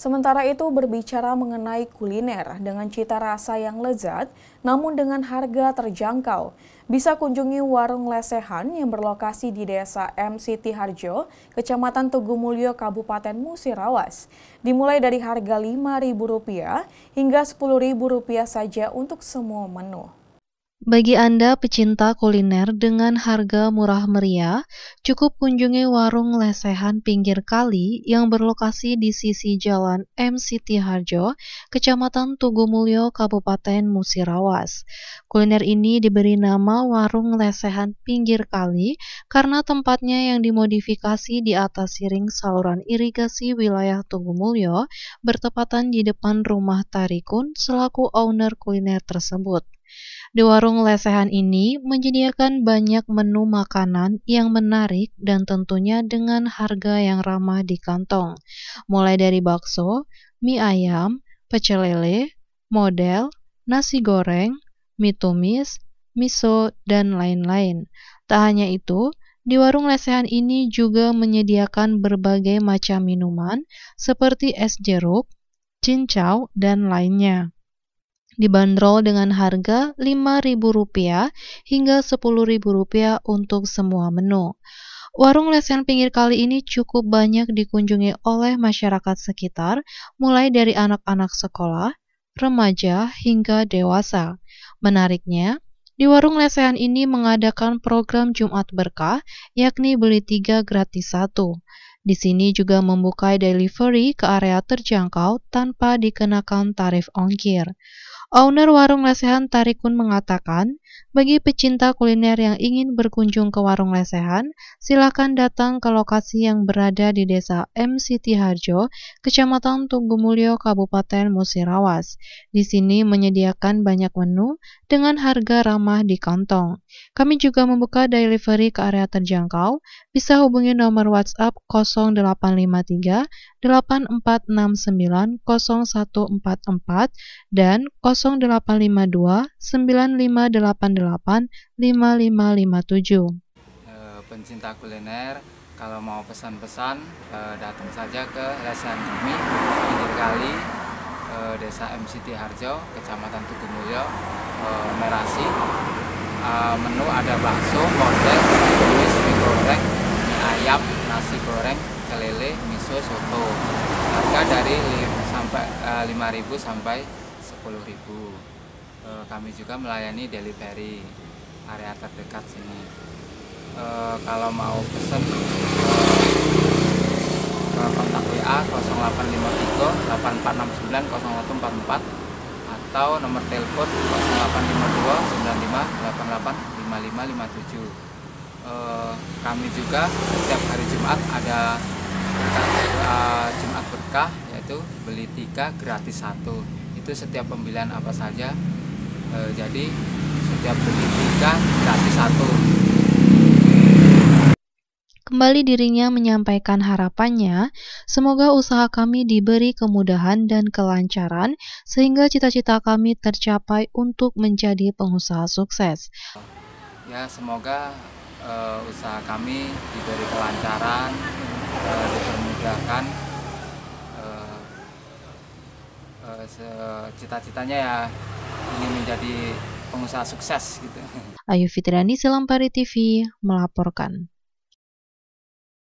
Sementara itu berbicara mengenai kuliner dengan cita rasa yang lezat namun dengan harga terjangkau. Bisa kunjungi warung lesehan yang berlokasi di desa M. Siti Harjo, Kecamatan Tugu Kabupaten Musirawas. Dimulai dari harga Rp5.000 hingga Rp10.000 saja untuk semua menu. Bagi Anda pecinta kuliner dengan harga murah meriah, cukup kunjungi warung lesehan pinggir kali yang berlokasi di sisi jalan M. City Harjo, Kecamatan Tugu Mulyo, Kabupaten Musirawas. Kuliner ini diberi nama warung lesehan pinggir kali karena tempatnya yang dimodifikasi di atas siring saluran irigasi wilayah Tugu Mulyo, bertepatan di depan rumah Tarikun selaku owner kuliner tersebut. Di warung lesehan ini menyediakan banyak menu makanan yang menarik dan tentunya dengan harga yang ramah di kantong. Mulai dari bakso, mie ayam, pecel lele, model, nasi goreng, mie tumis, miso, dan lain-lain. Tak hanya itu, di warung lesehan ini juga menyediakan berbagai macam minuman seperti es jeruk, cincau, dan lainnya dibanderol dengan harga Rp5.000 hingga Rp10.000 untuk semua menu. Warung lesen pinggir kali ini cukup banyak dikunjungi oleh masyarakat sekitar, mulai dari anak-anak sekolah, remaja, hingga dewasa. Menariknya, di warung lesehan ini mengadakan program Jumat Berkah, yakni beli 3 gratis 1. Di sini juga membuka delivery ke area terjangkau tanpa dikenakan tarif ongkir. Owner warung lesehan Tarikun mengatakan, bagi pecinta kuliner yang ingin berkunjung ke warung lesehan, silakan datang ke lokasi yang berada di desa M. Siti Harjo, Kecamatan Tunggumulyo, Kabupaten Musirawas. Di sini menyediakan banyak menu dengan harga ramah di kantong. Kami juga membuka delivery ke area terjangkau, bisa hubungi nomor WhatsApp 0853 8469 0144 dan 08 0852 9588 5557. Pencinta kuliner, kalau mau pesan-pesan eh, datang saja ke Lesen kami pinggir kali eh, Desa MCT Harjo, Kecamatan Tugu Mulyo, eh, Merasi. Menu ada bakso, kotek, sandwich, mie goreng, mie ayam, nasi goreng, lele, miso, soto. Harga dari 5.000 sampai, 5.000 sampai 10.000 e, eh, kami juga melayani delivery area terdekat sini e, kalau mau pesan eh, ke kontak WA 0853 8469 0144 atau nomor telepon 0852 95 88 5557 kami juga setiap hari Jumat ada berkah, e, Jumat berkah yaitu beli tiga gratis satu itu setiap pembelian apa saja e, jadi setiap beli tiga gratis satu Kembali dirinya menyampaikan harapannya, semoga usaha kami diberi kemudahan dan kelancaran sehingga cita-cita kami tercapai untuk menjadi pengusaha sukses. Ya, semoga uh, usaha kami diberi kelancaran, uh, dipermudahkan cita-citanya ya ingin menjadi pengusaha sukses gitu. Ayu Fitriani Selampari TV melaporkan.